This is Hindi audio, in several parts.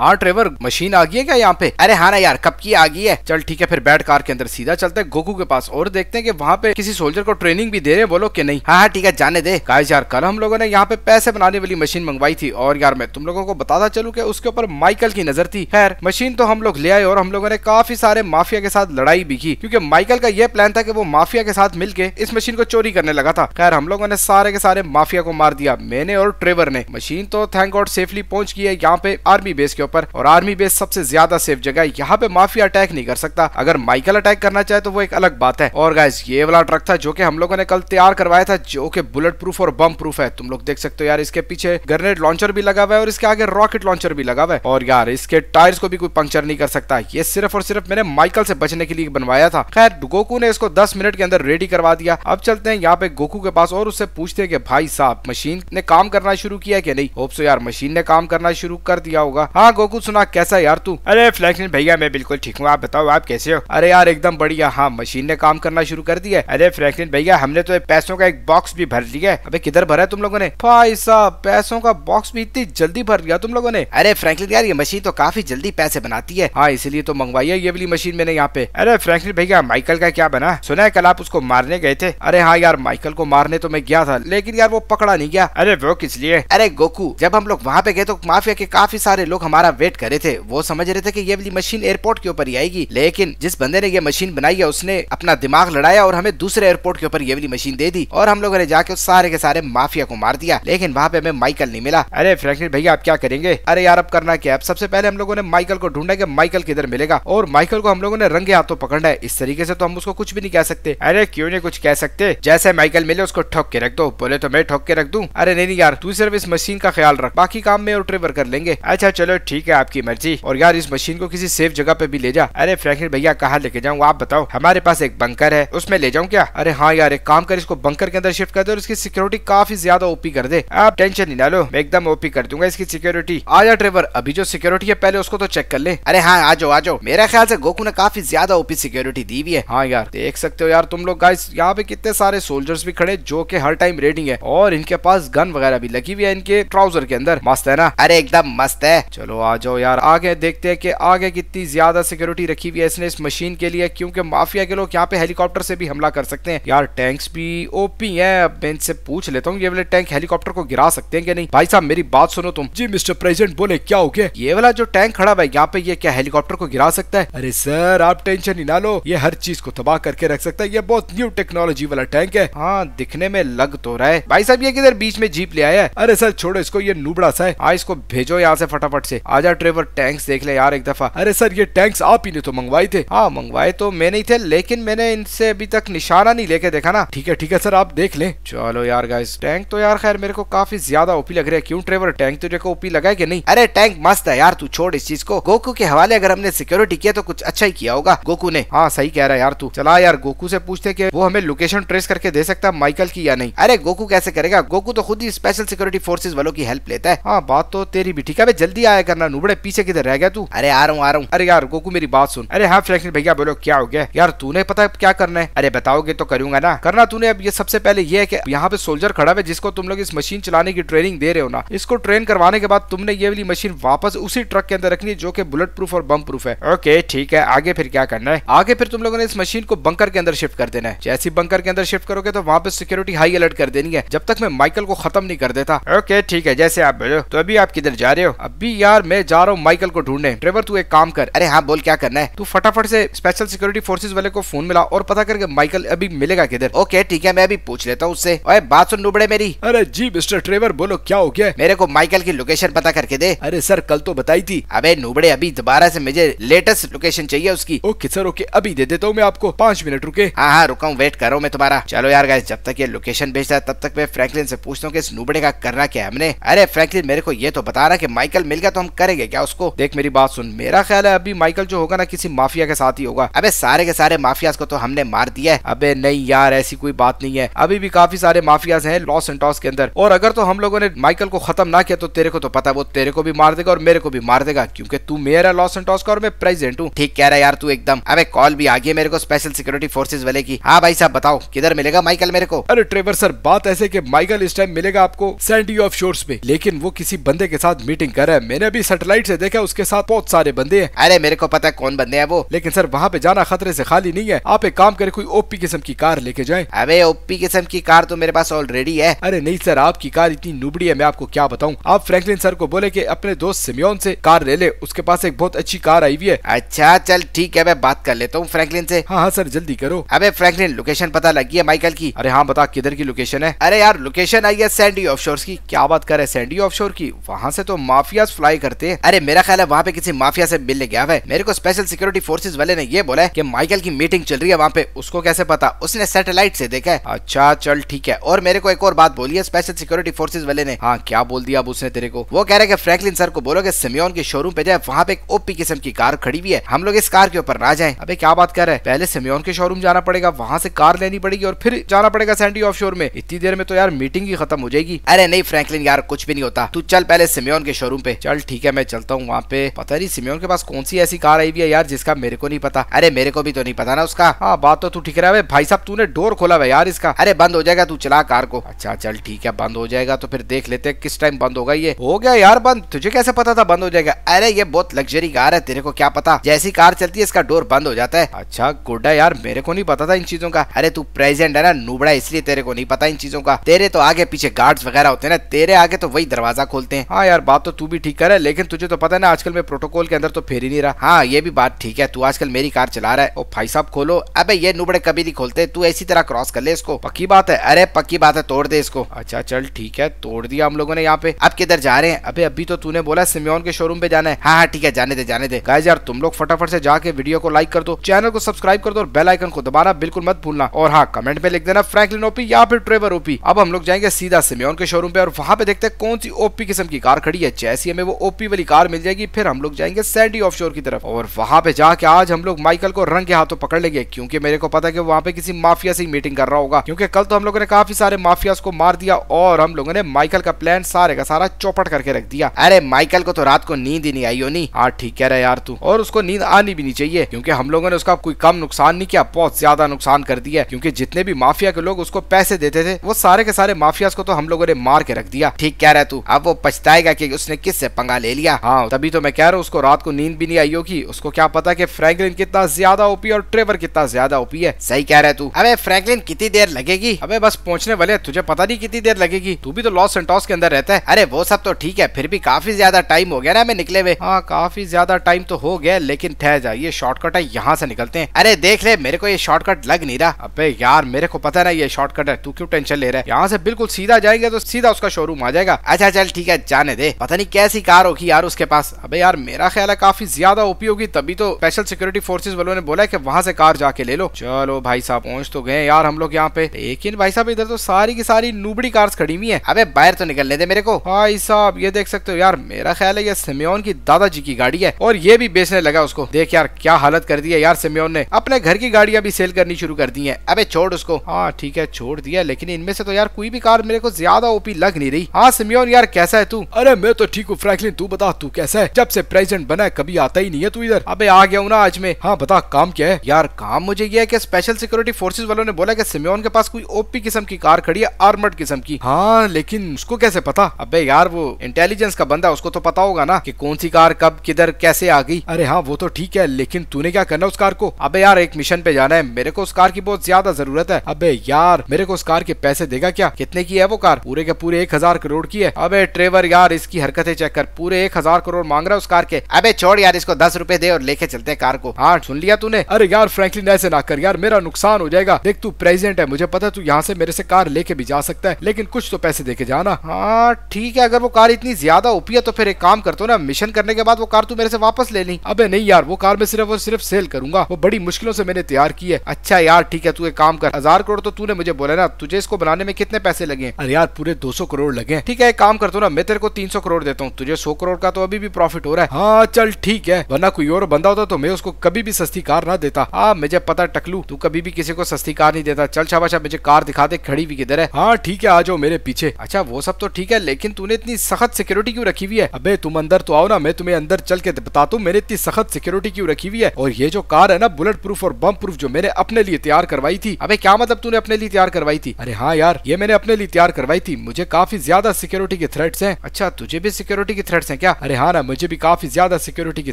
हाँ ट्रेवर मशीन आ गई है क्या यहाँ पे अरे हाँ ना यार कब की आ गई है चल ठीक है फिर बैठ कार के अंदर सीधा चलते हैं गोकू के पास और देखते हैं कि वहाँ पे किसी सोल्जर को ट्रेनिंग भी दे रहे हैं वो लोग नहीं हाँ हाँ ठीक है जाने दे गाइस यार कल हम लोगों ने यहाँ पे पैसे बनाने वाली मशीन मंगवाई थी और यार मैं तुम लोगों को बताता चलू की उसके ऊपर माइकल की नजर थी खैर मशीन तो हम लोग ले आए और हम लोगों ने काफी सारे माफिया के साथ लड़ाई भी की क्यूँकी माइकल का यह प्लान था की वो माफिया के साथ मिलकर इस मशीन को चोरी करने लगा था खैर हम लोगों ने सारे के सारे माफिया को मार दिया मैंने और ट्रेवर ने मशीन तो थैंक गॉड सेफली पहुंच गई है यहाँ पे आर्मी बेस के के ऊपर और आर्मी बेस सबसे ज्यादा सेफ जगह यहाँ पे माफिया अटैक नहीं कर सकता अगर माइकल अटैक करना चाहे तो वो एक अलग बात है और गाइज ये वाला ट्रक था जो की हम लोगों ने कल तैयार करवाया था जो की बुलेट प्रूफ और बम प्रूफ है तुम लोग देख सकते हो यार इसके पीछे ग्रेनेड लॉन्चर भी लगा हुआ है और इसके आगे रॉकेट लॉन्चर भी लगा हुआ है और यार इसके टायर को भी कोई पंक्चर नहीं कर सकता ये सिर्फ और सिर्फ मैंने माइकल से बचने के लिए बनवाया था खैर गोकू ने इसको 10 मिनट के अंदर रेडी करवा दिया अब चलते हैं यहाँ पे गोकू के पास और उससे पूछते हैं कि भाई साहब मशीन ने काम करना शुरू किया कि नहीं होप सो तो यार मशीन ने काम करना शुरू कर दिया होगा हाँ हाँ गोकुल सुना कैसा यार तू अरे फ्लैक्सन भैया मैं बिल्कुल ठीक हूँ आप बताओ आप कैसे हो अरे यार एकदम बढ़िया हाँ मशीन ने काम करना शुरू कर दिया अरे फ्रैंकलिन भैया हमने तो पैसों का एक बॉक्स भी भर लिया है अबे किधर भरा है तुम लोगों ने भाई साहब पैसों का बॉक्स भी इतनी जल्दी भर लिया तुम लोगों ने अरे फ्रैंकलिन यार ये मशीन तो काफी जल्दी पैसे बनाती है हाँ इसलिए तो मंगवाई है ये वाली मशीन मैंने यहाँ पे अरे फ्रैंकलिन भैया माइकल का क्या बना सुना है कल आप उसको मारने गए थे अरे हाँ यार माइकल को मारने तो मैं गया था लेकिन यार वो पकड़ा नहीं गया अरे वो किस लिए अरे गोकू जब हम लोग वहाँ पे गए तो माफिया के काफी सारे लोग हमारे हमारा वेट कर रहे थे वो समझ रहे थे कि ये वाली मशीन एयरपोर्ट के ऊपर ही आएगी लेकिन जिस बंदे ने ये मशीन बनाई है उसने अपना दिमाग लड़ाया और हमें दूसरे एयरपोर्ट के ऊपर ये वाली मशीन दे दी और हम लोगों ने जाके सारे के सारे माफिया को मार दिया लेकिन वहाँ पे हमें माइकल नहीं मिला अरे फ्रैंकलिन भैया आप क्या करेंगे अरे यार अब करना क्या अब सबसे पहले हम लोगों ने माइकल को ढूंढा की माइकल किधर मिलेगा और माइकल को हम लोगों ने रंगे हाथों पकड़ा है इस तरीके से तो हम उसको कुछ भी नहीं कह सकते अरे क्यों नहीं कुछ कह सकते जैसे माइकल मिले उसको ठोक के रख दो बोले तो मैं ठोक के रख दू अरे नहीं यार तू सिर्फ इस मशीन का ख्याल रख बाकी काम में और ट्रेवर कर लेंगे अच्छा चलो ठीक है आपकी मर्जी और यार इस मशीन को किसी सेफ जगह पे भी ले जा अरे फ्रैंकलिन भैया कहा लेके जाऊँ आप बताओ हमारे पास एक बंकर है उसमें ले जाऊँ क्या अरे हाँ यार एक काम कर इसको बंकर के अंदर शिफ्ट कर दे और इसकी सिक्योरिटी काफी ज्यादा ओपी कर दे आप टेंशन नहीं डालो मैं एकदम ओपी कर दूंगा इसकी सिक्योरिटी आ जा ड्राइवर अभी जो सिक्योरिटी है पहले उसको तो चेक कर ले अरे हाँ आ जाओ आ जाओ मेरा ख्याल से गोकू ने काफी ज्यादा ओपी सिक्योरिटी दी हुई है हाँ यार देख सकते हो यार तुम लोग गाइस यहाँ पे कितने सारे सोल्जर्स भी खड़े जो की हर टाइम रेडिंग है और इनके पास गन वगैरह भी लगी हुई है इनके ट्राउजर के अंदर मस्त है ना अरे एकदम मस्त है चलो आ जाओ यार आगे देखते हैं कि आगे कितनी ज्यादा सिक्योरिटी रखी हुई है इसने इस मशीन के लिए क्योंकि माफिया के लोग यहाँ पे हेलीकॉप्टर से भी हमला कर सकते हैं यार टैंक्स भी ओपी है अब मैं इनसे पूछ लेता हूँ ये वाले टैंक हेलीकॉप्टर को गिरा सकते हैं कि नहीं भाई साहब मेरी बात सुनो तुम जी मिस्टर प्रेसिडेंट बोले क्या हो गया ये वाला जो टैंक खड़ा है यहाँ पे ये क्या हेलीकॉप्टर को गिरा सकता है अरे सर आप टेंशन ही ना लो ये हर चीज को तबाह करके रख सकता है ये बहुत न्यू टेक्नोलॉजी वाला टैंक है हाँ दिखने में लग तो रहा है भाई साहब ये किधर बीच में जीप ले आया है अरे सर छोड़ो इसको ये नूबड़ा सा है इसको भेजो यहाँ से फटाफट से आजा ट्रेवर टैंक्स देख ले यार एक दफा अरे सर ये टैंक्स आप ही ने तो मंगवाए थे हाँ मंगवाए तो मैंने ही थे लेकिन मैंने इनसे अभी तक निशाना नहीं लेके देखा ना ठीक है ठीक है सर आप देख ले चलो यार गाइस टैंक तो यार खैर मेरे को काफी ज्यादा ओपी लग रहा है क्यों ट्रेवर टैंक तुझे को ओपी लगा है नहीं अरे टैंक मस्त है यार तू छोड़ इस चीज को गोकू के हवाले अगर हमने सिक्योरिटी किया तो कुछ अच्छा ही किया होगा गोकू ने हाँ सही कह रहा है यार तू चला यार गोकू से पूछते कि वो हमें लोकेशन ट्रेस करके दे सकता है माइकल की या नहीं अरे गोकू कैसे करेगा गोकू तो खुद ही स्पेशल सिक्योरिटी फोर्सेज वालों की हेल्प लेता है हाँ बात तो तेरी भी ठीक है जल्दी आया करना अपना नुबड़े पीछे किधर रह गया तू अरे आ रहा हूँ आ रहा हूँ अरे यार गोकू मेरी बात सुन अरे हाँ फ्रैंकलिन भैया बोलो क्या हो गया यार तूने पता है क्या करना है अरे बताओगे तो करूंगा ना करना तूने अब ये सबसे पहले ये है यहाँ पे सोल्जर खड़ा है जिसको तुम लोग इस मशीन चलाने की ट्रेनिंग दे रहे हो ना इसको ट्रेन करवाने के बाद तुमने ये वाली मशीन वापस उसी ट्रक के अंदर रखनी है जो की बुलेट प्रूफ और बम प्रूफ है ओके ठीक है आगे फिर क्या करना है आगे फिर तुम लोगों ने इस मशीन को बंकर के अंदर शिफ्ट कर देना है जैसे बंकर के अंदर शिफ्ट करोगे तो वहाँ पे सिक्योरिटी हाई अलर्ट कर देनी है जब तक मैं माइकल को खत्म नहीं कर देता ओके ठीक है जैसे आप बोलो तो अभी आप किधर जा रहे हो अभी यार मैं जा रहा हूँ माइकल को ढूंढने ट्रेवर तू एक काम कर अरे हाँ बोल क्या करना है तू फटाफट से स्पेशल सिक्योरिटी फोर्सेज वाले को फोन मिला और पता करके माइकल अभी मिलेगा किधर ओके ठीक है मैं अभी पूछ लेता हूँ उससे अरे बात सुन डूबड़े मेरी अरे जी मिस्टर ट्रेवर बोलो क्या हो गया मेरे को माइकल की लोकेशन पता करके दे अरे सर कल तो बताई थी अबे नुबड़े अभी दोबारा से मुझे लेटेस्ट लोकेशन चाहिए उसकी ओके सर ओके अभी दे देता हूँ मैं आपको पांच मिनट रुके हाँ हाँ रुका हूँ वेट करो मैं तुम्हारा चलो यार गाइस जब तक ये लोकेशन भेजता है तब तक मैं फ्रैंकलिन से पूछता हूँ कि इस नुबड़े का करना क्या है हमने अरे फ्रैंकलिन मेरे को ये तो बता रहा कि माइकल मिल गया तो हम करेंगे क्या उसको देख मेरी बात सुन मेरा ख्याल है अभी माइकल जो होगा ना किसी माफिया के साथ ही होगा अबे सारे के सारे माफियाज को तो हमने मार दिया है अबे नहीं यार ऐसी कोई बात नहीं है अभी भी काफी सारे माफियाज हैं लॉस एंटॉस के अंदर और अगर तो हम लोगों ने माइकल को खत्म ना किया तो तेरे को तो पता वो तेरे को भी मार देगा और मेरे को भी मार देगा क्योंकि तू मेरा लॉस एंटॉस का और मैं प्रेजेंट हूँ ठीक कह रहा है यार तू एकदम अबे कॉल भी आ गई मेरे को स्पेशल सिक्योरिटी फोर्सेज वाले की हाँ भाई साहब बताओ किधर मिलेगा माइकल मेरे को अरे ट्रेवर सर बात ऐसे की माइकल इस टाइम मिलेगा आपको सैंडी ऑफ शोर्स में लेकिन वो किसी बंदे के साथ मीटिंग कर रहा है मैंने अभी मेरी सेटेलाइट से देखा उसके साथ बहुत सारे बंदे है अरे मेरे को पता है कौन बंदे है वो लेकिन सर वहाँ पे जाना खतरे ऐसी खाली नहीं है आप एक काम करे कोई ओपी किस्म की कार लेके जाए अरे ओपी किस्म की कार तो मेरे पास ऑलरेडी है अरे नहीं सर आपकी कार इतनी नुबड़ी है मैं आपको क्या बताऊँ आप फ्रेंकलिन सर को बोले की अपने दोस्त सिमियोन ऐसी कार ले ले उसके पास एक बहुत अच्छी कार आई हुई है अच्छा चल ठीक है मैं बात कर लेता हूँ फ्रेंकलिन ऐसी हाँ हाँ सर जल्दी करो अबे फ्रैंकलिन लोकेशन पता लगी है माइकल की अरे हाँ बता किधर की लोकेशन है अरे यार लोकेशन आई है सैंडी ऑफ की क्या बात कर रहे सैंडी ऑफशोर की वहाँ से तो माफिया फ्लाई कर करते अरे मेरा ख्याल है वहाँ पे किसी माफिया से मिलने गया है मेरे को स्पेशल सिक्योरिटी फोर्सेज वाले ने ये बोला है की माइकल की मीटिंग चल रही है वहाँ पे उसको कैसे पता उसने सैटेलाइट से देखा है अच्छा चल ठीक है और मेरे को एक और बात बोली है स्पेशल सिक्योरिटी फोर्सेज वाले ने हाँ क्या बोल दिया अब उसने तेरे को वो कह रहे हैं फ्रैंकलिन सर को बोलो कि सिमियोन के शोरूम पे जाए वहाँ पे एक ओपी किस्म की कार खड़ी हुई है हम लोग इस कार के ऊपर ना जाए अभी क्या बात कर रहे हैं पहले सिमियोन के शोरूम जाना पड़ेगा वहाँ से कार लेनी पड़ेगी और फिर जाना पड़ेगा सैंडी ऑफ शोर में इतनी देर में तो यार मीटिंग ही खत्म हो जाएगी अरे नहीं फ्रैंकलिन यार कुछ भी नहीं होता तू चल पहले सिमियोन के शोरूम पे चल ठीक ठीक है मैं चलता हूँ वहाँ पे पता नहीं सिमियोन के पास कौन सी ऐसी कार आई भी है यार जिसका मेरे को नहीं पता अरे मेरे को भी तो नहीं पता ना उसका हाँ बात तो तू ठीक रहा भाई साहब तूने डोर खोला हुआ यार इसका अरे बंद हो जाएगा तू चला कार को अच्छा चल ठीक है बंद हो जाएगा तो फिर देख लेते हैं किस टाइम बंद होगा ये हो गया यार बंद तुझे कैसे पता था बंद हो जाएगा अरे ये बहुत लग्जरी कार है तेरे को क्या पता जैसी कार चलती है इसका डोर बंद हो जाता है अच्छा गुड्डा यार मेरे को नहीं पता था इन चीजों का अरे तू प्रेजेंट है ना नूबड़ा इसलिए तेरे को नहीं पता इन चीजों का तेरे तो आगे पीछे गार्ड्स वगैरह होते हैं ना तेरे आगे तो वही दरवाजा खोलते हैं हाँ यार बात तो तू भी ठीक कर लेकिन तुझे तो पता है ना आजकल मैं प्रोटोकॉल के अंदर तो फेर ही नहीं रहा हाँ ये भी बात ठीक है तू आजकल मेरी कार चला रहा है ओ भाई साहब खोलो अबे ये नुबड़े कभी नहीं खोलते तू ऐसी तरह क्रॉस कर ले इसको पक्की बात है अरे पक्की बात है तोड़ दे इसको अच्छा चल ठीक है तोड़ दिया हम लोगों ने यहाँ पे अब किधर जा रहे हैं अभी अभी तो तूने बोला सिमियोन के शोरूम पे जाना है हाँ हाँ ठीक है जाने दे जाने दे गाइस यार तुम लोग फटाफट से जाके वीडियो को लाइक कर दो चैनल को सब्सक्राइब कर दो और बेल आइकन को दबाना बिल्कुल मत भूलना और हाँ कमेंट पे लिख देना फ्रैंकलिन ओपी या फिर ट्रेवर ओपी अब हम लोग जाएंगे सीधा सिमियोन के शोरूम पे और वहाँ पे देखते हैं कौन सी ओपी किस्म की कार खड़ी है जैसी हमें वो ओपी ओपी वाली कार मिल जाएगी फिर हम लोग जाएंगे सैंडी ऑफ की तरफ और वहां पे जाके आज हम लोग माइकल को रंग के हाथों पकड़ लेंगे क्योंकि मेरे को पता है कि वहां पे किसी माफिया से मीटिंग कर रहा होगा क्योंकि कल तो हम लोगों ने काफी सारे माफिया को मार दिया और हम लोगों ने माइकल का प्लान सारे का सारा चौपट करके रख दिया अरे माइकल को तो रात को नींद ही नहीं आई होनी हाँ ठीक कह रहा है यार तू और उसको नींद आनी भी नहीं चाहिए क्योंकि हम लोगों ने उसका कोई कम नुकसान नहीं किया बहुत ज्यादा नुकसान कर दिया क्योंकि जितने भी माफिया के लोग उसको पैसे देते थे वो सारे के सारे माफिया को तो हम लोगों ने मार के रख दिया ठीक कह रहा है तू अब वो पछताएगा कि उसने किससे पंगा ले लिया हाँ तभी तो मैं कह रहा हूँ उसको रात को नींद भी नहीं आई होगी उसको क्या पता की फ्रेंकलिन कितना ज्यादा ओपी और ट्रेवर कितना ज्यादा ओपी है सही कह रहे तू अब फ्रेंकलिन कितनी देर लगेगी अब बस पहुंचने वाले तुझे पता नहीं कितनी देर लगेगी तू भी तो लॉस सेंटोस के अंदर रहता है अरे वो सब तो ठीक है फिर भी काफी ज्यादा टाइम हो गया ना हमें निकले हुए हाँ काफी ज्यादा टाइम तो हो गया लेकिन ठह जा ये शॉर्टकट है यहाँ से निकलते हैं अरे देख ले मेरे को ये शॉर्टकट लग नहीं रहा अबे यार मेरे को पता ना ये शॉर्टकट है तू क्यों टेंशन ले रहा है यहाँ से बिल्कुल सीधा जाएंगे तो सीधा उसका शोरूम आ जाएगा अच्छा चल ठीक है जाने दे पता नहीं कैसी कार होगी कि यार उसके पास अबे यार मेरा ख्याल है काफी ज्यादा ओपी होगी तभी तो स्पेशल सिक्योरिटी फोर्सेस वालों ने बोला है कि वहां से कार जाके ले लो चलो भाई साहब पहुंच तो गए यार हम लोग यहाँ पे लेकिन भाई साहब इधर तो सारी की सारी नूबड़ी कार्स खड़ी हुई है अबे बाहर तो निकलने दे मेरे को भाई साहब ये देख सकते हो यार मेरा ख्याल है ये सिमियोन की दादाजी की गाड़ी है और ये भी बेचने लगा उसको देख यार क्या हालत कर दी है यार सिमियोन ने अपने घर की गाड़ियां भी सेल करनी शुरू कर दी है अबे छोड़ उसको हाँ ठीक है छोड़ दिया लेकिन इनमें से तो यार कोई भी कार मेरे को ज्यादा ओपी लग नहीं रही हाँ सिमियोन यार कैसा है तू अरे मैं तो ठीक हूँ फ्रैंकलिन तू बता तू कैसा है जब से प्रेजेंट बना है कभी आता ही नहीं है तू इधर अबे आ गया हूँ ना आज में हाँ बता काम क्या है यार काम मुझे यह है कि स्पेशल सिक्योरिटी फोर्सेज वालों ने बोला कि सिम्योन के पास कोई ओपी किस्म की कार खड़ी है आर्मर्ड किस्म की हाँ लेकिन उसको कैसे पता अबे यार वो इंटेलिजेंस का बंदा उसको तो पता होगा ना कि कौन सी कार कब किधर कैसे आ गई अरे हाँ वो तो ठीक है लेकिन तूने क्या करना उस कार को अबे यार एक मिशन पे जाना है मेरे को उस कार की बहुत ज्यादा जरूरत है अबे यार मेरे को उस कार के पैसे देगा क्या कितने की है वो कार पूरे के पूरे एक हजार करोड़ की है अबे ट्रेवर यार इसकी हरकतें चेक कर पूरे पूरे एक हजार करोड़ मांग रहा है उस कार के अबे छोड़ यार इसको दस रुपए दे और लेके चलते कार को हाँ सुन लिया तूने अरे यार फ्रैंकलिन ऐसे ना कर यार मेरा नुकसान हो जाएगा देख तू प्रेजेंट है मुझे पता है तू यहाँ से मेरे से कार लेके भी जा सकता है लेकिन कुछ तो पैसे देके जाना हाँ ठीक है अगर वो कार इतनी ज्यादा उपी है तो फिर एक काम कर दो तो ना मिशन करने के बाद वो कार तू मेरे से वापस ले ली अबे नहीं यार वो कार मैं सिर्फ और सिर्फ सेल करूंगा वो बड़ी मुश्किलों से मैंने तैयार की है अच्छा यार ठीक है तू एक काम कर हजार करोड़ तो तूने मुझे बोला ना तुझे इसको बनाने में कितने पैसे लगे अरे यार पूरे दो करोड़ लगे ठीक है एक काम कर दो ना मैं तेरे को तीन करोड़ देता हूँ तुझे सौ करोड़ का तो अभी भी प्रॉफिट हो रहा है हाँ चल ठीक है वरना कोई और बंदा होता तो मैं उसको कभी भी सस्ती कार ना देता हाँ मुझे पता टकलू तू कभी भी किसी को सस्ती कार नहीं देता चल छा मुझे कार दिखा दे खड़ी भी किधर है हाँ ठीक है आ जाओ मेरे पीछे अच्छा वो सब तो ठीक है लेकिन तूने इतनी सख्त सिक्योरिटी क्यों रखी हुई है अबे तुम अंदर तो आओ ना मैं तुम्हें अंदर चल के बताता हूँ मैंने इतनी सख्त सिक्योरिटी क्यों रखी हुई है और ये जो कार है ना बुलेट प्रूफ और बम प्रूफ जो मैंने अपने लिए तैयार करवाई थी अबे क्या मतलब तूने अपने लिए तैयार करवाई थी अरे हाँ यार ये मैंने अपने लिए तैयार करवाई थी मुझे काफी ज्यादा सिक्योरिटी के थ्रेट्स हैं अच्छा तुझे भी सिक्योरिटी के थ्रेट्स हैं क्या अरे हाँ ना मुझे भी काफी ज्यादा सिक्योरिटी की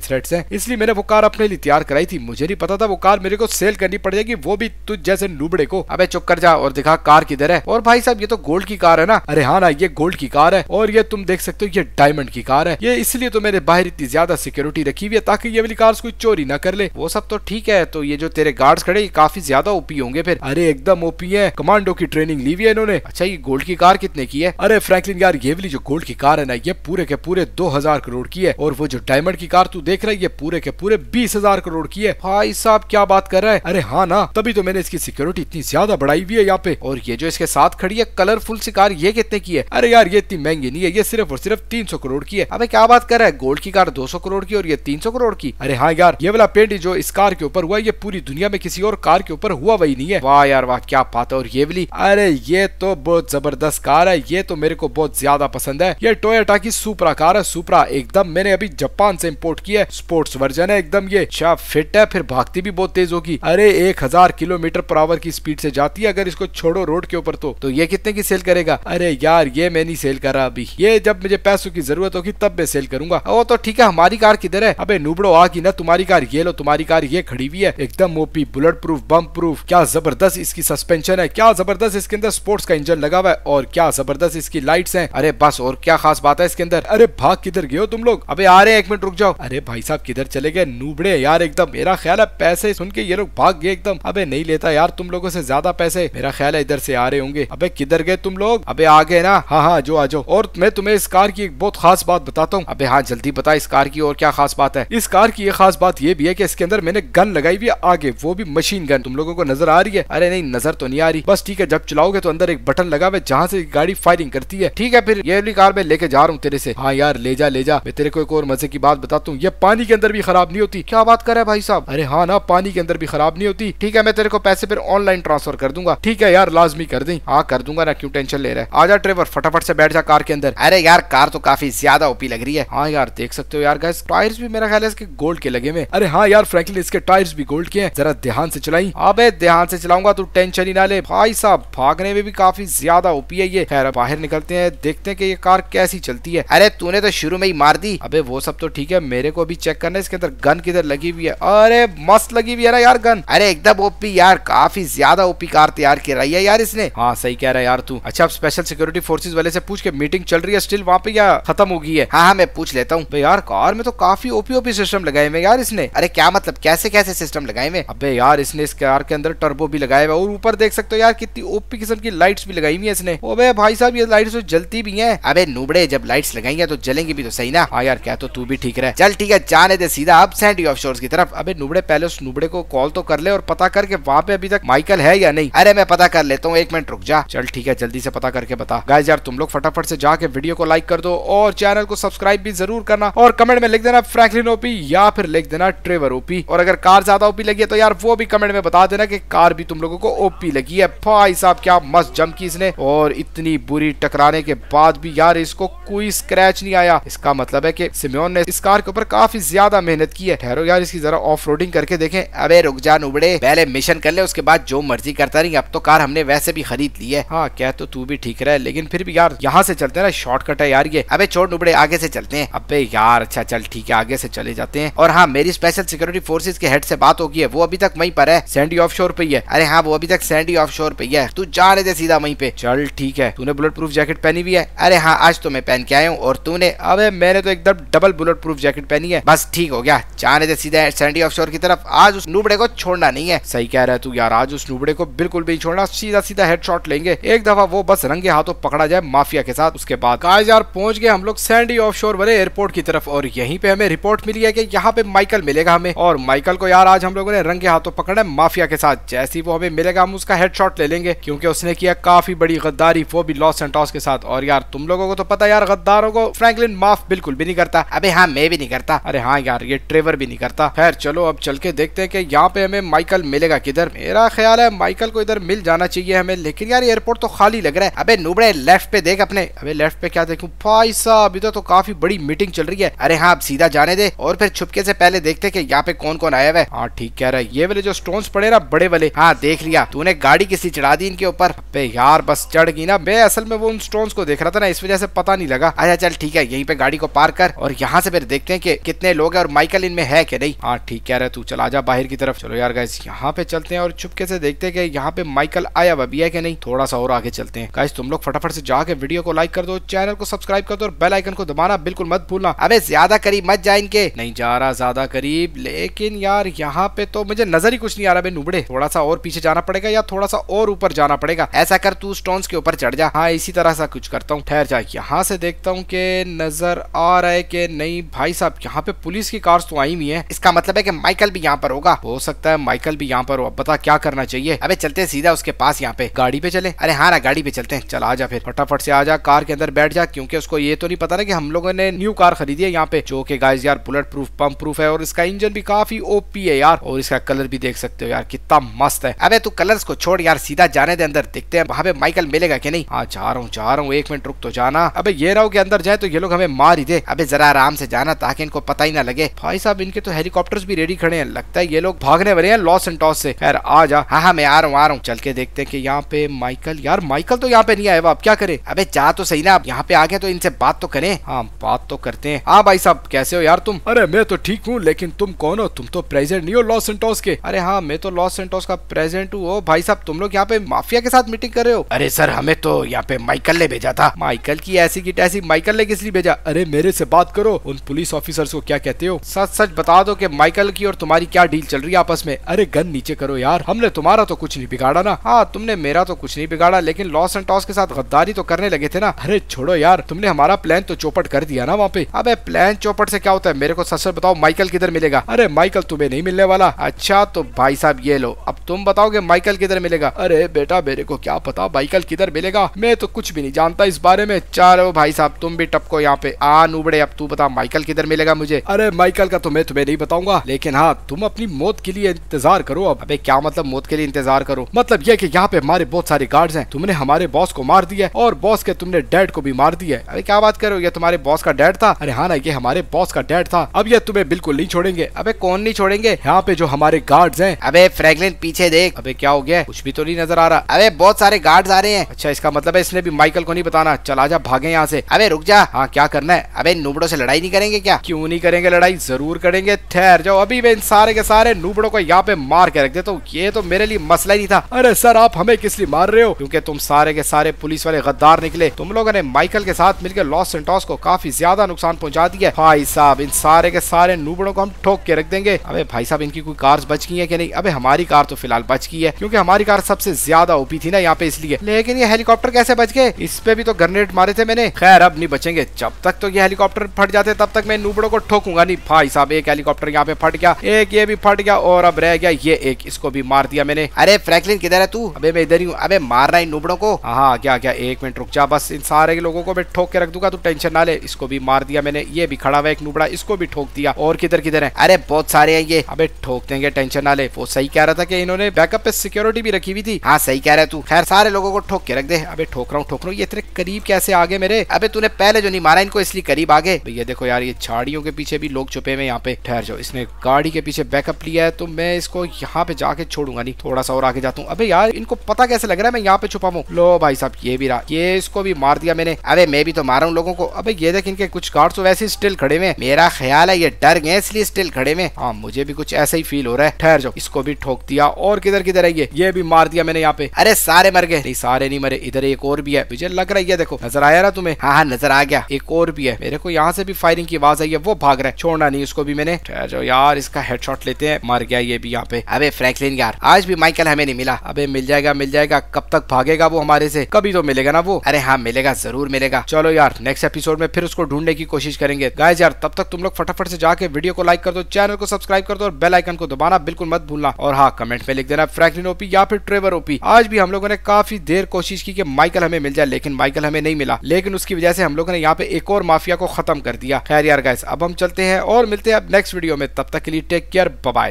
थ्रेट्स हैं इसलिए मैंने वो कार अपने लिए तैयार कराई थी मुझे नहीं पता था वो कार मेरे को सेल करनी पड़ जाएगी वो भी तुझ जैसे नूबड़े को अबे चुप कर जा और दिखा कार किधर है और भाई साहब ये तो गोल्ड की कार है ना अरे हाँ ना ये गोल्ड की कार है और ये तुम देख सकते हो ये डायमंड की कार है ये इसलिए तो मेरे बाहर इतनी ज्यादा सिक्योरिटी रखी हुई है ताकि ये वाली कार कोई चोरी ना कर ले वो सब तो ठीक है तो ये जो तेरे गार्ड्स खड़े ये काफी ज्यादा ओपी होंगे फिर अरे एकदम ओपी है कमांडो की ट्रेनिंग ली हुई है इन्होंने अच्छा ये गोल्ड की कार कितने की है अरे फ्रैंकलिन यार ये वाली जो गोल्ड की कार है ना ये पूरे के पूरे दो 2000 करोड़ की है और वो जो डायमंड की कार तू देख रहा है ये पूरे के पूरे बीस हजार करोड़ की है भाई साहब क्या बात कर रहा है अरे हाँ ना तभी तो मैंने इसकी सिक्योरिटी इतनी ज्यादा बढ़ाई हुई है यहाँ पे और ये जो इसके साथ खड़ी है कलरफुल सी कार ये कितने की है अरे यार ये इतनी महंगी नहीं है ये सिर्फ और सिर्फ तीन करोड़ की है अब क्या बात कर रहा है गोल्ड की कार दो करोड़ की और ये तीन करोड़ की अरे हाँ यार ये वाला पेंट जो इस कार के ऊपर हुआ ये पूरी दुनिया में किसी और कार के ऊपर हुआ वही नहीं है वाह यार वाह क्या बात और ये वाली अरे ये तो बहुत जबरदस्त कार है ये तो मेरे को बहुत ज्यादा पसंद है ये टोयटा की सुपरा कार है सुपरा एकदम मैंने अभी जापान से इम्पोर्ट किया है स्पोर्ट्स वर्जन है एकदम ये शाह अच्छा, फिट है फिर भागती भी बहुत तेज होगी अरे एक हजार किलोमीटर पर आवर की स्पीड से जाती है अगर इसको छोड़ो रोड के ऊपर तो तो ये कितने की सेल करेगा अरे यार ये मैं नहीं सेल कर रहा अभी ये जब मुझे पैसों की जरूरत होगी तब मैं सेल करूंगा वो तो ठीक है हमारी कार किधर है अब नूबड़ो आ की ना तुम्हारी कार ये लो तुम्हारी कार ये खड़ी हुई है एकदम OP bullet proof bomb proof क्या जबरदस्त इसकी सस्पेंशन है क्या जबरदस्त इसके अंदर स्पोर्ट्स का इंजन लगा हुआ है और क्या जबरदस्त इसकी लाइट्स हैं अरे बस और क्या खास बात है इसके अंदर अरे भाग किधर गए हो तुम लोग अबे आ रहे हैं एक मिनट रुक जाओ अरे भाई साहब किधर चले गए नूबड़े यार एकदम मेरा ख्याल है पैसे सुन के ये लोग भाग गए एकदम अबे नहीं लेता यार तुम लोगों से ज्यादा पैसे मेरा ख्याल है इधर से आ रहे होंगे अबे किधर गए तुम लोग अबे आ गए ना हाँ हाँ जो आ जाओ और मैं तुम्हें इस कार की एक बहुत खास बात बताता हूँ अबे हाँ जल्दी बता इस कार की और क्या खास बात है इस कार की ये खास बात ये भी है की इसके अंदर मैंने गन लगाई हुई है आगे वो भी मशीन गन तुम लोगों को नजर आ रही है अरे नहीं नजर तो नहीं आ रही बस ठीक है जब चलाओगे तो अंदर एक बटन लगा हुआ जहाँ से गाड़ी फायरिंग करती है ठीक है फिर ये कार में लेके जा रहा हूँ तेरे से हाँ यार ले जा ले जा मैं तेरे को एक और मजे की बात बताता हूँ ये पानी के अंदर भी खराब नहीं होती क्या बात कर रहे भाई साहब अरे हाँ ना पानी के अंदर भी खराब नहीं होती ठीक है मैं तेरे को पैसे फिर ऑनलाइन ट्रांसफर कर दूंगा ठीक है यार लाजमी कर दी हाँ कर दूंगा ना क्यों टेंशन ले रहा है आजा ट्रेवर फटाफट से बैठ जा कार के अंदर अरे यार कार तो काफी ज्यादा ओपी लग रही है हाँ यार देख सकते हो यार गैस टायर्स भी मेरा ख्याल है इसके गोल्ड के लगे हुए अरे हाँ यार फ्रैंकलिन इसके टायर्स भी गोल्ड के हैं जरा ध्यान से चलाई अब ध्यान से चलाऊंगा तू टेंशन ही ना ले भाई साहब भागने में भी काफी ज्यादा ओपी है ये खैर बाहर निकलते हैं देखते हैं कि ये कार कैसी चलती है अरे तूने तो शुरू में ही मार दी अबे वो सब तो ठीक है मेरे को भी चेक करना इसके अंदर गन किधर लगी हुई है अरे मस्त लगी हुई है ना यार गन अरे एकदम ओपी यार काफी ज्यादा ओपी कार तैयार कर रही है यार इसने हाँ सही कह रहा है यार तू अच्छा अब स्पेशल सिक्योरिटी फोर्सेज वाले से पूछ के मीटिंग चल रही है स्टिल वहाँ पे या खत्म हो गई है हाँ हाँ मैं पूछ लेता हूँ यार कार में तो काफी ओपी ओपी सिस्टम लगाए हुए यार इसने अरे क्या मतलब कैसे कैसे सिस्टम लगाए हुए अबे यार इसने इस कार के अंदर टर्बो भी लगाए हुआ और ऊपर देख सकते हो यार कितनी ओपी किस्म की लाइट्स भी लगाई हुई है इसने ओ भाई साहब ये लाइट्स तो जलती भी है अबे नुबड़े जब लाइट्स लगाई है तो जलेंगे की भी तो सही ना हाँ यार क्या तो तू भी ठीक रहे चल ठीक है जाने दे सीधा अब सैंडी ऑफ की तरफ अभी नुबड़े पहले उस नुबड़े को कॉल तो कर ले और पता करके वहाँ पे अभी तक माइकल है या नहीं अरे मैं पता कर लेता हूँ एक मिनट रुक जा चल ठीक है जल्दी से पता करके बता गाय यार तुम लोग फटाफट से जाके वीडियो को लाइक कर दो और चैनल को सब्सक्राइब भी जरूर करना और कमेंट में लिख देना फ्रैंकलिन ओपी या फिर लिख देना ट्रेवर ओपी और अगर कार ज्यादा ओपी लगी है तो यार वो भी कमेंट में बता देना की कार भी तुम लोगों को ओपी लगी है भाई साहब क्या मस्त जम की इसने और इतनी बुरी टकराने के बाद भी यार इसको कोई स्क्रैच नहीं आया गया इसका मतलब है की सिम्योन ने इस कार के ऊपर काफी ज्यादा मेहनत की है ठहरो यार इसकी जरा ऑफ करके देखे अब रुक जा उबड़े पहले मिशन कर ले उसके बाद जो मर्जी करता रही अब तो कार हमने वैसे भी खरीद ली है हाँ क्या तो तू भी ठीक रहा है लेकिन फिर भी यार यहाँ से चलते ना शॉर्टकट है यार ये अबे छोड़ नुबड़े आगे से चलते हैं अबे यार अच्छा चल ठीक है आगे से चले जाते हैं और हाँ मेरी स्पेशल सिक्योरिटी फोर्सेज के हेड से बात होगी है वो अभी तक वहीं पर है सैंडी ऑफ शोर पे है अरे हाँ वो अभी तक सैंडी ऑफ शोर पे है तू जा रहे थे सीधा वहीं पे चल ठीक है तूने बुलेट प्रूफ जैकेट पहनी हुई है अरे हाँ आज तो मैं पहन के आया हूँ और तूने अबे मैंने तो एकदम डबल बुलेट प्रूफ जैकेट पहनी है बस ठीक हो गया जाने दे सीधे सैंडी ऑफ की तरफ आज उस नूबड़े को छोड़ना नहीं है सही कह रहा है तू यार आज उस नूबड़े को बिल्कुल भी छोड़ना सीधा सीधा हेड शॉट लेंगे एक दफा वो बस रंगे हाथों पकड़ा जाए माफिया के साथ उसके बाद आज यार पहुंच गए हम लोग सैंडी ऑफ शोर बने एयरपोर्ट की तरफ और यहीं पे हमें रिपोर्ट मिली है की यहाँ पे माइकल मिलेगा हमें और माइकल को यार आज हम लोगों ने रंगे हाथों पकड़ा है माफिया के साथ जैसी वो हमें मिलेगा हम उसका हेड ले लेंगे क्यूँकी उसने किया काफी बड़ी गद्दारी वो भी लॉस एंड के साथ और यार तुम लोगों को तो पता यार गद्दारों को फ्रेंकलिन माफ बिल्कुल भी नहीं करता अबे हाँ मैं भी नहीं करता अरे हाँ यार ये ट्रेवर भी नहीं करता खैर चलो अब चल के देखते हैं कि यहाँ पे हमें माइकल मिलेगा किधर मेरा ख्याल है माइकल को इधर मिल जाना चाहिए हमें लेकिन यार एयरपोर्ट तो खाली लग रहा है अबे नुबड़े लेफ्ट पे देख अपने अबे लेफ्ट पे क्या देखू भाई साहब इधर तो काफी बड़ी मीटिंग चल रही है अरे हाँ अब सीधा जाने दे और फिर छुपके से पहले देखते कि यहाँ पे कौन कौन आया हुआ है हाँ ठीक कह रहा है ये वाले जो स्टोन्स पड़े ना बड़े वाले हाँ देख लिया तूने गाड़ी किसी चढ़ा दी इनके ऊपर यार बस चढ़ गई ना मैं असल में वो उन स्टोन्स को देख रहा था ना इस वजह से पता नहीं लगा अच्छा चल ठीक है यही पे गाड़ी को पार कर और यहाँ से फिर देखते हैं कि कितने लोग हैं और माइकल इनमें है कि नहीं हाँ ठीक कह रहे तू चल जा बाहर की तरफ चलो यार गाइस यहाँ पे चलते हैं और चुपके से देखते हैं कि यहाँ पे माइकल आया हुआ भी है कि नहीं थोड़ा सा और आगे चलते हैं गाइस तुम लोग फटाफट से जाके वीडियो को लाइक कर दो चैनल को सब्सक्राइब कर दो और बेल आइकन को दबाना बिल्कुल मत भूलना अबे ज्यादा करीब मत जाए इनके नहीं जा रहा ज्यादा करीब लेकिन यार यहाँ पे तो मुझे नजर ही कुछ नहीं आ रहा नुबड़े थोड़ा सा और पीछे जाना पड़ेगा या थोड़ा सा और ऊपर जाना पड़ेगा ऐसा कर तू स्टोन्स के ऊपर चढ़ जा हाँ इसी तरह सा कुछ करता हूँ ठहर जा यहाँ से देखता हूँ की नजर नजर आ रहा है कि नहीं भाई साहब यहाँ पे पुलिस की कार्स तो आई हुई है इसका मतलब है कि माइकल भी यहाँ पर होगा हो सकता है माइकल भी यहाँ पर हो अब बता क्या करना चाहिए अबे चलते सीधा उसके पास यहाँ पे गाड़ी पे चले अरे हाँ ना गाड़ी पे चलते हैं चल आ जा फिर फटाफट से आ जा कार के अंदर बैठ जा क्योंकि उसको ये तो नहीं पता ना कि हम लोगों ने न्यू कार खरीदी है यहाँ पे जो कि गाइस यार बुलेट प्रूफ पंप प्रूफ है और इसका इंजन भी काफी ओपी है यार और इसका कलर भी देख सकते हो यार कितना मस्त है अब तू कलर को छोड़ यार सीधा जाने दे अंदर देखते हैं वहाँ पे माइकल मिलेगा की नहीं हाँ जा रहा हूँ जा रहा हूँ एक मिनट रुक तो जाना अब ये रहो के अंदर जाए तो ये लोग हमें मार ही दे अबे जरा आराम से जाना ताकि इनको पता ही ना लगे भाई साहब इनके तो हेलीकॉप्टर्स भी रेडी खड़े हैं लगता है ये लोग भागने वाले हैं लॉस एंटॉस से खैर आ जा हाँ हाँ मैं आ रहा हूँ आ रहा हूँ चल के देखते हैं कि यहाँ पे माइकल यार माइकल तो यहाँ पे नहीं आया आप क्या करे अबे जा तो सही ना आप यहाँ पे आ गए तो इनसे बात तो करें हाँ बात तो करते हैं हाँ भाई साहब कैसे हो यार तुम अरे मैं तो ठीक हूँ लेकिन तुम कौन हो तुम तो प्रेजेंट नहीं हो लॉस सेंटोस के अरे हाँ मैं तो लॉस एंटोस का प्रेजेंट हूँ भाई साहब तुम लोग यहाँ पे माफिया के साथ मीटिंग कर रहे हो अरे सर हमें तो यहाँ पे माइकल ने भेजा था माइकल की ऐसी की तैसी माइकल ने किस लिए भेजा अरे मेरे से बात करो उन पुलिस ऑफिसर्स को क्या कहते हो सच सच बता दो कि माइकल की और तुम्हारी क्या डील चल रही है आपस में अरे गन नीचे करो यार हमने तुम्हारा तो कुछ नहीं बिगाड़ा ना हाँ तुमने मेरा तो कुछ नहीं बिगाड़ा लेकिन लॉस एंड टॉस के साथ गद्दारी तो करने लगे थे ना अरे छोड़ो यार तुमने हमारा प्लान तो चौपट कर दिया ना वहाँ पे अब प्लान चौपट से क्या होता है मेरे को सच सच बताओ माइकल किधर मिलेगा अरे माइकल तुम्हें नहीं मिलने वाला अच्छा तो भाई साहब ये लो अब तुम बताओगे माइकल किधर मिलेगा अरे बेटा मेरे को क्या पता माइकल किधर मिलेगा मैं तो कुछ भी नहीं जानता इस बारे में चलो भाई साहब तुम भी टपको यहाँ पे आ नूबड़े अब तू बता माइकल किधर मिलेगा मुझे अरे माइकल का तो मैं तुम्हें नहीं बताऊंगा लेकिन हाँ तुम अपनी मौत के लिए इंतजार करो अब अबे क्या मतलब मौत के लिए इंतजार करो मतलब ये कि यहाँ पे हमारे बहुत सारे गार्ड है तुमने हमारे बॉस को मार दिया और बॉस के तुमने डैड को भी मार दिया अरे क्या बात करो ये तुम्हारे बॉस का डैड था अरे हाँ ना ये हमारे बॉस का डैड था अब ये तुम्हें बिल्कुल नहीं छोड़ेंगे अब कौन नहीं छोड़ेंगे यहाँ पे जो हमारे गार्ड है अबे फ्रेगलिन पीछे देख अबे क्या हो गया कुछ भी तो नहीं नजर आ रहा अबे बहुत सारे गार्ड्स आ रहे हैं अच्छा इसका मतलब है इसने भी माइकल को नहीं बताना चल जा भागे यहाँ से अबे रुक जा हाँ क्या करना है अबे नूबड़ो से लड़ाई नहीं करेंगे क्या क्यों नहीं करेंगे लड़ाई जरूर करेंगे ठहर जाओ अभी मैं इन सारे के सारे नूबड़ो को यहाँ पे मार के रख देता तो हूँ ये तो मेरे लिए मसला ही नहीं था अरे सर आप हमें किस लिए मार रहे हो क्यूँकी तुम सारे के सारे पुलिस वाले गद्दार निकले तुम लोगों ने माइकल के साथ मिलकर लॉस सेंटोस को काफी ज्यादा नुकसान पहुँचा दिया भाई साहब इन सारे के सारे नूबड़ो को हम ठोक के रख देंगे अब भाई साहब इनकी कोई कार बच गई है की नहीं अबे हमारी कार तो फिलहाल बच गई है क्यूँकी हमारी कार सबसे ज्यादा ओपी थी ना यहाँ पे इसलिए लेकिन ये हेलीकॉप्टर कैसे बच गए इस पे भी तो ग्रेनेड मारे थे मैंने खैर अब नहीं बचेंगे जब तक तो ये हेलीकॉप्टर फट जाते तब तक मैं नूबड़ों को ठोकूंगा नहीं भाई साहब एक हेलीकॉप्टर यहाँ पे फट गया एक ये भी फट गया और अब रह गया ये एक इसको भी मार दिया मैंने अरे फ्रैंकलिन किधर है तू अबे मैं इधर ही हूँ अबे मार रहा है नूबड़ो को हाँ क्या क्या एक मिनट रुक जा बस इन सारे लोगों को मैं ठोक के रख दूंगा तू टेंशन ना ले इसको भी मार दिया मैंने ये भी खड़ा हुआ एक नूबड़ा इसको भी ठोक दिया और किधर किधर है अरे बहुत सारे हैं ये अबे ठोक देंगे टेंशन ना ले वो सही कह रहा था कि इन्होंने बैकअप पे सिक्योरिटी भी रखी हुई थी हाँ सही कह रहा है तू खैर सारे लोगों को ठोक के रख दे अबे ठोक रहा हूँ ठोक रहा हूँ ये इतने करीब कैसे आगे मेरे अबे तूने पहले जो नहीं मारा किचन को इसलिए करीब आगे ये देखो यार ये झाड़ियों के पीछे भी लोग छुपे हुए यहाँ पे ठहर जाओ इसने गाड़ी के पीछे बैकअप लिया है तो मैं इसको यहाँ पे जाके छोड़ूंगा नहीं थोड़ा सा और आगे जाता हूँ अबे यार इनको पता कैसे लग रहा है मैं यहाँ पे छुपा हूँ लो भाई साहब ये भी रहा ये इसको भी मार दिया मैंने अरे मैं भी तो मारा हूँ लोगों को अबे ये देख इनके कुछ गार्ड तो वैसे स्टिल खड़े हुए मेरा ख्याल है ये डर गए इसलिए स्टिल खड़े हुए हाँ मुझे भी कुछ ऐसा ही फील हो रहा है ठहर जाओ इसको भी ठोक दिया और किधर किधर है ये ये भी मार दिया मैंने यहाँ पे अरे सारे मर गए नहीं सारे नहीं मरे इधर एक और भी है मुझे लग रहा है ये देखो नजर आया ना तुम्हें हाँ हाँ नजर आ गया एक और भी है मेरे को यहाँ से भी फायरिंग की आवाज आई है वो भाग रहा है छोड़ना नहीं उसको भी मैंने ठहर जाओ यार इसका हेडशॉट लेते हैं मर गया ये भी यहाँ पे अबे फ्रैंकलिन यार आज भी माइकल हमें नहीं मिला अबे मिल जाएगा मिल जाएगा कब तक भागेगा वो हमारे से कभी तो मिलेगा ना वो अरे हाँ मिलेगा जरूर मिलेगा चलो यार नेक्स्ट एपिसोड में फिर उसको ढूंढने की कोशिश करेंगे गाइज यार तब तक तुम लोग फटाफट से जाके वीडियो को लाइक कर दो चैनल को सब्सक्राइब कर दो और बेल आइकन को दबाना बिल्कुल मत भूलना और हाँ कमेंट में लिख देना फ्रैंकलिन ओपी या फिर ट्रेवर ओपी आज भी हम लोगों ने काफी देर कोशिश की कि माइकल हमें मिल जाए लेकिन माइकल हमें नहीं मिला लेकिन उसकी वजह से हम लोगों ने यहाँ पे एक को और माफिया को खत्म कर दिया खैर यार गाइस अब हम चलते हैं और मिलते हैं अब नेक्स्ट वीडियो में तब तक के लिए टेक केयर बाय